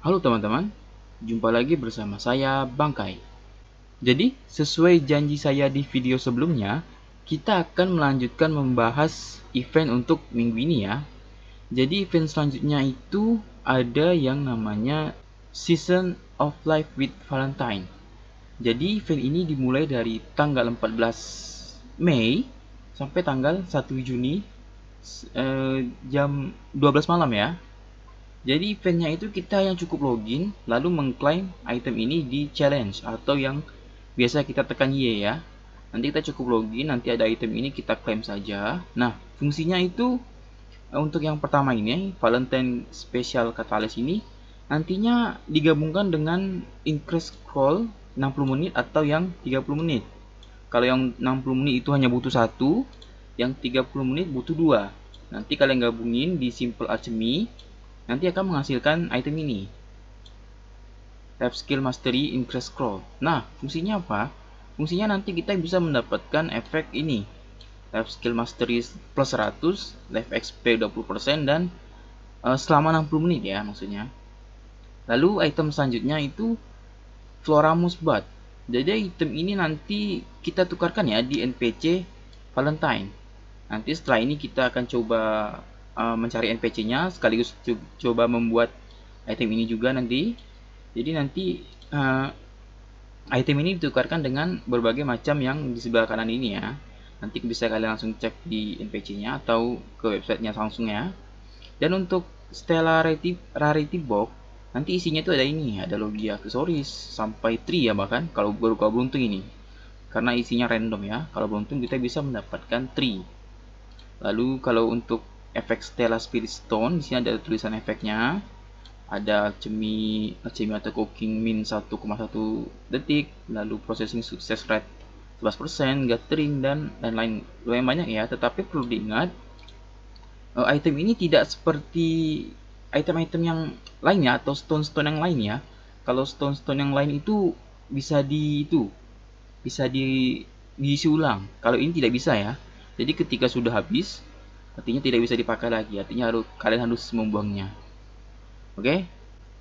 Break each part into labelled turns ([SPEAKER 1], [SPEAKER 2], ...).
[SPEAKER 1] Halo teman-teman, jumpa lagi bersama saya Bangkai. Jadi, sesuai janji saya di video sebelumnya, kita akan melanjutkan membahas event untuk minggu ini ya. Jadi event selanjutnya itu ada yang namanya Season of Life with Valentine. Jadi event ini dimulai dari tanggal 14 Mei sampai tanggal 1 Juni eh, jam 12 malam ya jadi eventnya itu kita yang cukup login lalu mengklaim item ini di challenge atau yang biasa kita tekan Y ya. Nanti kita cukup login, nanti ada item ini kita klaim saja. Nah, fungsinya itu eh, untuk yang pertama ini, Valentine Special Catalyst ini nantinya digabungkan dengan increase scroll 60 menit atau yang 30 menit. Kalau yang 60 menit itu hanya butuh satu, yang 30 menit butuh dua. Nanti kalian gabungin di simple alchemy nanti akan menghasilkan item ini tab skill mastery increase scroll nah fungsinya apa fungsinya nanti kita bisa mendapatkan efek ini tab skill mastery plus 100 life xp 20% dan uh, selama 60 menit ya maksudnya lalu item selanjutnya itu floramus bud jadi item ini nanti kita tukarkan ya di npc valentine nanti setelah ini kita akan coba uh, mencari NPC-nya sekaligus coba membuat item ini juga nanti. Jadi nanti uh, item ini ditukarkan dengan berbagai macam yang di sebelah kanan ini ya. Nanti bisa kalian langsung cek di NPC-nya atau ke websitenya langsung ya. Dan untuk Stella Rarity, Rarity Box, nanti isinya itu ada ini, ada logi aksesoris, sampai 3 ya bahkan, kalau baru kalau beruntung ini. Karena isinya random ya, kalau beruntung kita bisa mendapatkan 3. Lalu kalau untuk efek Stella Spirit Stone. Di sini ada tulisan efeknya. Ada cemi, cemi atau cooking min 1,1 detik, lalu processing success rate 11%, gathering dan lain-lain. Lumayan banyak ya, tetapi perlu diingat eh, item ini tidak seperti item-item yang lainnya atau stone-stone yang lainnya. Kalau stone-stone yang lain itu bisa di itu bisa di diisi ulang. Kalau ini tidak bisa ya. Jadi ketika sudah habis, artinya tidak bisa dipakai lagi artinya harus kalian harus membuangnya oke okay?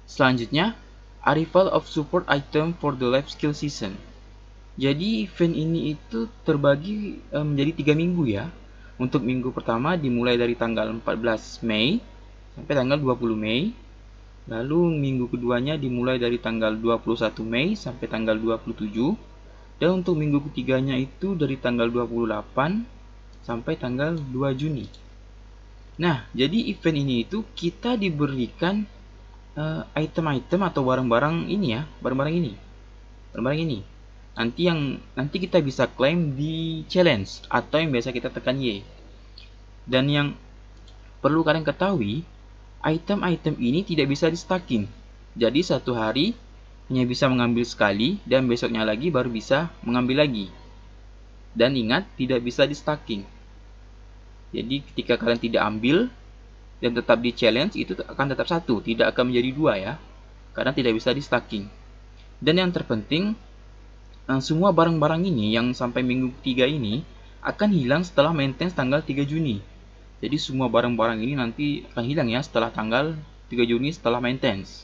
[SPEAKER 1] selanjutnya arrival of support item for the life skill season jadi event ini itu terbagi eh, menjadi tiga minggu ya untuk minggu pertama dimulai dari tanggal 14 Mei sampai tanggal 20 Mei lalu minggu keduanya dimulai dari tanggal 21 Mei sampai tanggal 27 dan untuk minggu ketiganya itu dari tanggal 28 sampai tanggal 2 Juni. Nah, jadi event ini itu kita diberikan eh, item-item uh, atau barang-barang ini ya, barang-barang ini. Barang-barang ini. Nanti yang nanti kita bisa klaim di challenge atau yang biasa kita tekan Y. Dan yang perlu kalian ketahui, item-item ini tidak bisa di stacking. Jadi satu hari hanya bisa mengambil sekali dan besoknya lagi baru bisa mengambil lagi. Dan ingat, tidak bisa di stacking. Jadi ketika kalian tidak ambil dan tetap di challenge itu akan tetap satu, tidak akan menjadi dua ya. Karena tidak bisa di stacking. Dan yang terpenting eh, semua barang-barang ini yang sampai minggu ketiga ini akan hilang setelah maintenance tanggal 3 Juni. Jadi semua barang-barang ini nanti akan hilang ya setelah tanggal 3 Juni setelah maintenance.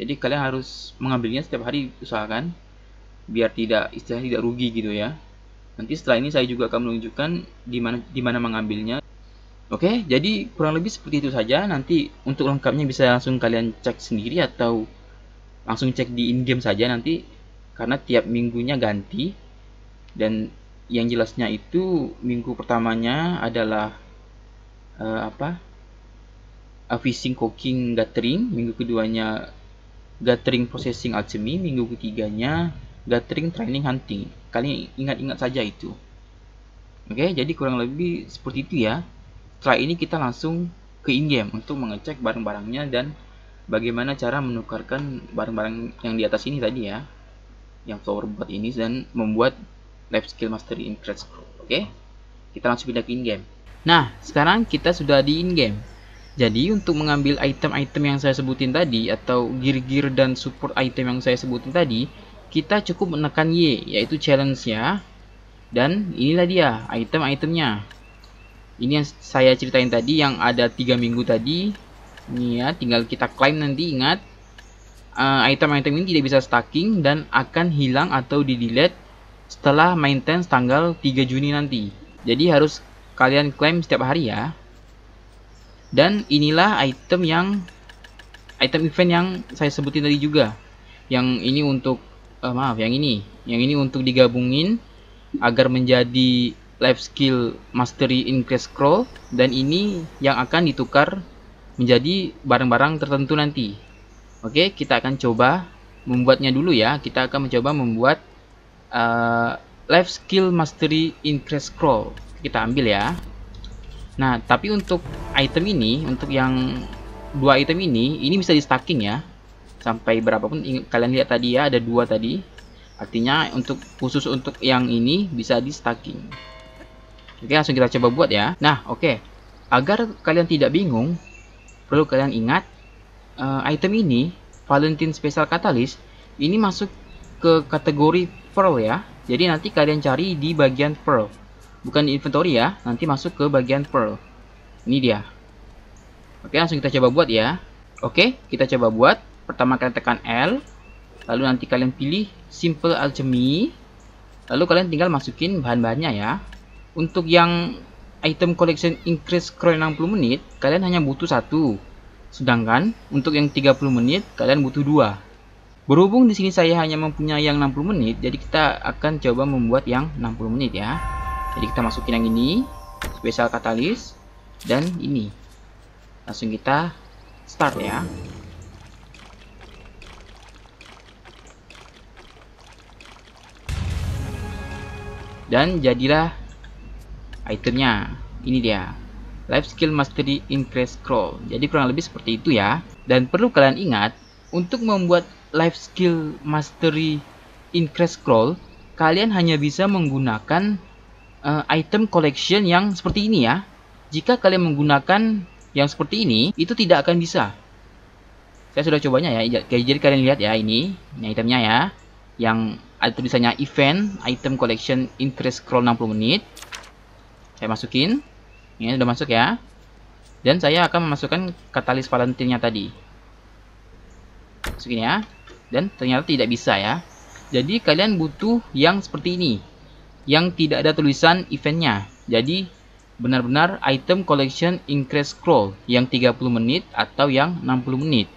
[SPEAKER 1] Jadi kalian harus mengambilnya setiap hari usahakan biar tidak istilah tidak rugi gitu ya. Nanti setelah ini saya juga akan menunjukkan di mana di mana mengambilnya. Oke, jadi kurang lebih seperti itu saja. Nanti untuk lengkapnya bisa langsung kalian cek sendiri atau langsung cek di in-game saja nanti karena tiap minggunya ganti dan yang jelasnya itu minggu pertamanya adalah uh, apa fishing cooking gathering minggu keduanya gathering processing alchemy minggu ketiganya gathering, training, hunting. Kalian ingat-ingat saja itu. Oke, okay, jadi kurang lebih seperti itu ya. Setelah ini kita langsung ke in-game untuk mengecek barang-barangnya dan bagaimana cara menukarkan barang-barang yang di atas ini tadi ya. Yang flower buat ini dan membuat life skill mastery in Oke, okay? kita langsung pindah ke in-game. Nah, sekarang kita sudah di in-game. Jadi untuk mengambil item-item yang saya sebutin tadi atau gear-gear dan support item yang saya sebutin tadi, kita cukup menekan Y, yaitu challenge ya Dan inilah dia, item-itemnya. Ini yang saya ceritain tadi, yang ada tiga minggu tadi. Ini ya, tinggal kita claim nanti, ingat. Eh, item-item uh, ini tidak bisa stacking dan akan hilang atau di-delete setelah maintenance tanggal 3 Juni nanti. Jadi harus kalian claim setiap hari ya. Dan inilah item yang item event yang saya sebutin tadi juga. Yang ini untuk uh, maaf yang ini yang ini untuk digabungin agar menjadi life skill mastery increase scroll dan ini yang akan ditukar menjadi barang-barang tertentu nanti oke kita akan coba membuatnya dulu ya kita akan mencoba membuat uh, life skill mastery increase scroll kita ambil ya nah tapi untuk item ini untuk yang dua item ini ini bisa di stacking ya sampai berapapun kalian lihat tadi ya ada dua tadi artinya untuk khusus untuk yang ini bisa di stacking oke langsung kita coba buat ya nah oke okay. agar kalian tidak bingung perlu kalian ingat uh, item ini Valentine Special Catalyst ini masuk ke kategori Pearl ya jadi nanti kalian cari di bagian Pearl bukan di inventory ya nanti masuk ke bagian Pearl ini dia oke langsung kita coba buat ya oke kita coba buat pertama kalian tekan L lalu nanti kalian pilih simple alchemy lalu kalian tinggal masukin bahan-bahannya ya untuk yang item collection increase scroll 60 menit kalian hanya butuh satu sedangkan untuk yang 30 menit kalian butuh dua berhubung di sini saya hanya mempunyai yang 60 menit jadi kita akan coba membuat yang 60 menit ya jadi kita masukin yang ini spesial katalis dan ini langsung kita start ya dan jadilah itemnya ini dia life skill mastery increase scroll jadi kurang lebih seperti itu ya dan perlu kalian ingat untuk membuat life skill mastery increase scroll kalian hanya bisa menggunakan uh, item collection yang seperti ini ya jika kalian menggunakan yang seperti ini itu tidak akan bisa saya sudah cobanya ya jadi kalian lihat ya ini, ini itemnya ya yang ada tulisannya event item collection increase scroll 60 menit saya masukin ini sudah masuk ya dan saya akan memasukkan katalis valentinnya tadi masukin ya dan ternyata tidak bisa ya jadi kalian butuh yang seperti ini yang tidak ada tulisan eventnya jadi benar-benar item collection increase scroll yang 30 menit atau yang 60 menit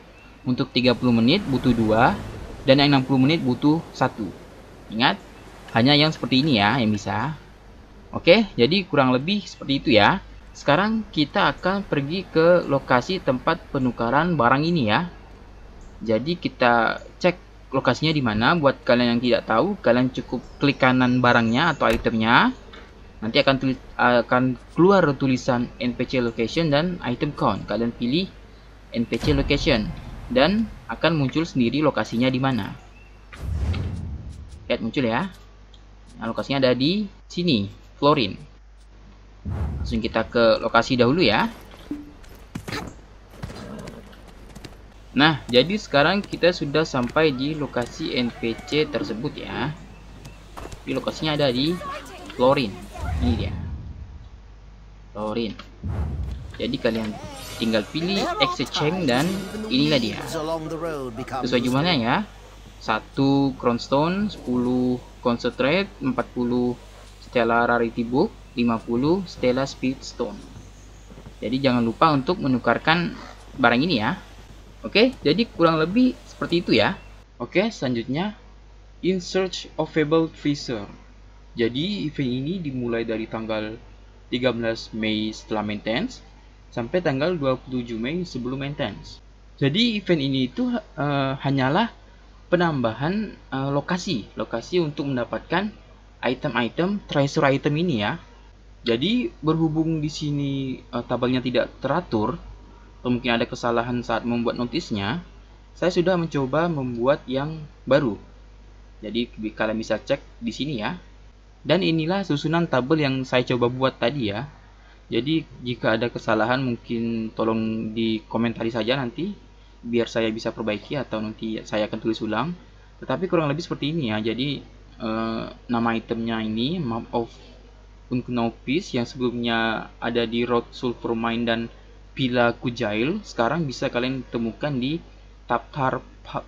[SPEAKER 1] untuk 30 menit butuh 2 dan yang 60 menit butuh 1 Ingat, hanya yang seperti ini ya yang bisa. Oke, jadi kurang lebih seperti itu ya. Sekarang kita akan pergi ke lokasi tempat penukaran barang ini ya. Jadi kita cek lokasinya di mana. Buat kalian yang tidak tahu, kalian cukup klik kanan barangnya atau itemnya. Nanti akan tulis, akan keluar tulisan NPC location dan item count. Kalian pilih NPC location dan akan muncul sendiri lokasinya di mana. Lihat muncul ya. lokasinya ada di sini, florin. Langsung kita ke lokasi dahulu ya. Nah, jadi sekarang kita sudah sampai di lokasi NPC tersebut ya. Di lokasinya ada di Florin. Ini dia. Florin. Jadi kalian tinggal pilih exchange dan inilah dia. Sesuai jumlahnya ya. 1 Crownstone, 10 Concentrate, 40 Stella Rarity Book, 50 Stella Speedstone. Jadi jangan lupa untuk menukarkan barang ini ya. Oke, jadi kurang lebih seperti itu ya. Oke, selanjutnya In Search of Fable Treasure. Jadi event ini dimulai dari tanggal 13 Mei setelah maintenance sampai tanggal 27 Mei sebelum maintenance. Jadi event ini itu uh, hanyalah penambahan uh, lokasi lokasi untuk mendapatkan item-item treasure item ini ya jadi berhubung di sini uh, tabelnya tidak teratur atau mungkin ada kesalahan saat membuat notisnya saya sudah mencoba membuat yang baru jadi kalian bisa cek di sini ya dan inilah susunan tabel yang saya coba buat tadi ya jadi jika ada kesalahan mungkin tolong dikomentari saja nanti biar saya bisa perbaiki atau nanti saya akan tulis ulang tetapi kurang lebih seperti ini ya jadi uh, nama itemnya ini map of unknown yang sebelumnya ada di Road Sulfur Mine dan villa Kujail sekarang bisa kalian temukan di Taptar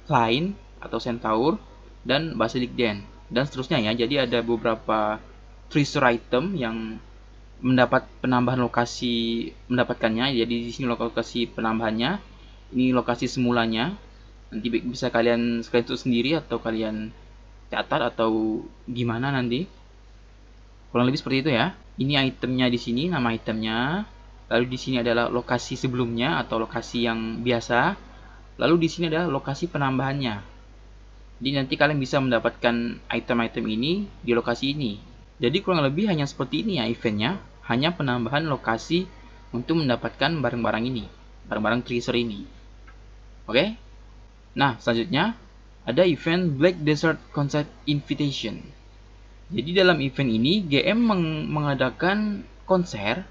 [SPEAKER 1] Plain atau Centaur dan Basilic Den dan seterusnya ya jadi ada beberapa treasure item yang mendapat penambahan lokasi mendapatkannya jadi di sini lokasi penambahannya ini lokasi semulanya nanti bisa kalian screenshot sendiri atau kalian catat atau gimana nanti kurang lebih seperti itu ya ini itemnya di sini nama itemnya lalu di sini adalah lokasi sebelumnya atau lokasi yang biasa lalu di sini adalah lokasi penambahannya jadi nanti kalian bisa mendapatkan item-item ini di lokasi ini jadi kurang lebih hanya seperti ini ya eventnya hanya penambahan lokasi untuk mendapatkan barang-barang ini barang-barang tracer ini Oke. Okay? Nah, selanjutnya ada event Black Desert Concept Invitation. Jadi dalam event ini GM meng mengadakan konser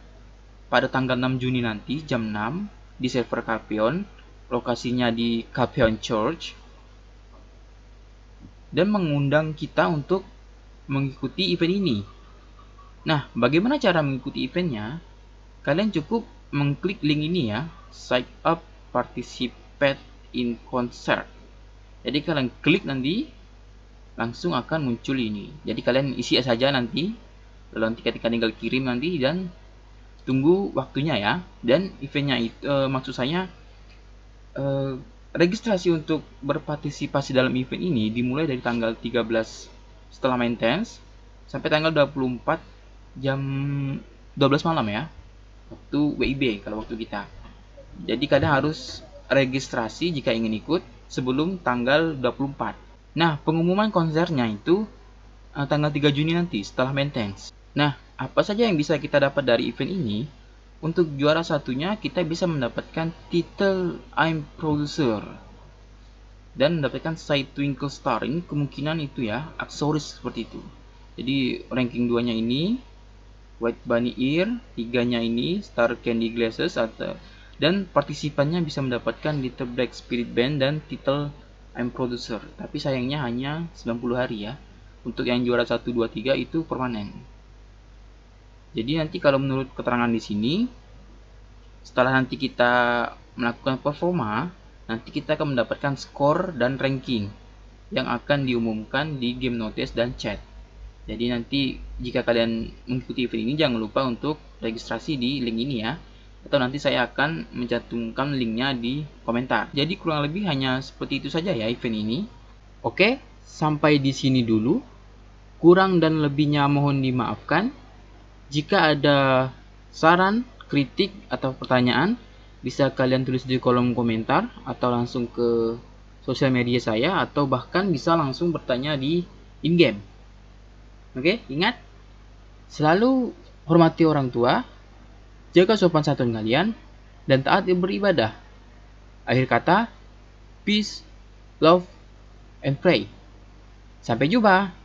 [SPEAKER 1] pada tanggal 6 Juni nanti jam 6 di server Capion, lokasinya di Capion Church dan mengundang kita untuk mengikuti event ini. Nah, bagaimana cara mengikuti eventnya? Kalian cukup mengklik link ini ya, sign up participate in concert. Jadi kalian klik nanti langsung akan muncul ini. Jadi kalian isi saja nanti lalu nanti ketika tinggal kirim nanti dan tunggu waktunya ya. Dan eventnya itu e, maksud saya e, registrasi untuk berpartisipasi dalam event ini dimulai dari tanggal 13 setelah maintenance sampai tanggal 24 jam 12 malam ya waktu WIB kalau waktu kita jadi kadang harus registrasi jika ingin ikut sebelum tanggal 24. Nah, pengumuman konsernya itu uh, tanggal 3 Juni nanti setelah Maintenance. Nah, apa saja yang bisa kita dapat dari event ini? Untuk juara satunya kita bisa mendapatkan titel I'm Producer dan mendapatkan side twinkle star ini kemungkinan itu ya aksesoris seperti itu jadi ranking 2 nya ini white bunny ear 3 nya ini star candy glasses atau dan partisipannya bisa mendapatkan Little Black Spirit Band dan titel I'm Producer. Tapi sayangnya hanya 90 hari ya. Untuk yang juara 1, 2, 3 itu permanen. Jadi nanti kalau menurut keterangan di sini, setelah nanti kita melakukan performa, nanti kita akan mendapatkan skor dan ranking yang akan diumumkan di game notice dan chat. Jadi nanti jika kalian mengikuti event ini jangan lupa untuk registrasi di link ini ya atau nanti saya akan mencantumkan linknya di komentar. Jadi kurang lebih hanya seperti itu saja ya event ini. Oke, sampai di sini dulu. Kurang dan lebihnya mohon dimaafkan. Jika ada saran, kritik, atau pertanyaan, bisa kalian tulis di kolom komentar atau langsung ke sosial media saya atau bahkan bisa langsung bertanya di in-game. Oke, ingat, selalu hormati orang tua, jaga sopan santun kalian, dan taat beribadah. Akhir kata, peace, love, and pray. Sampai jumpa!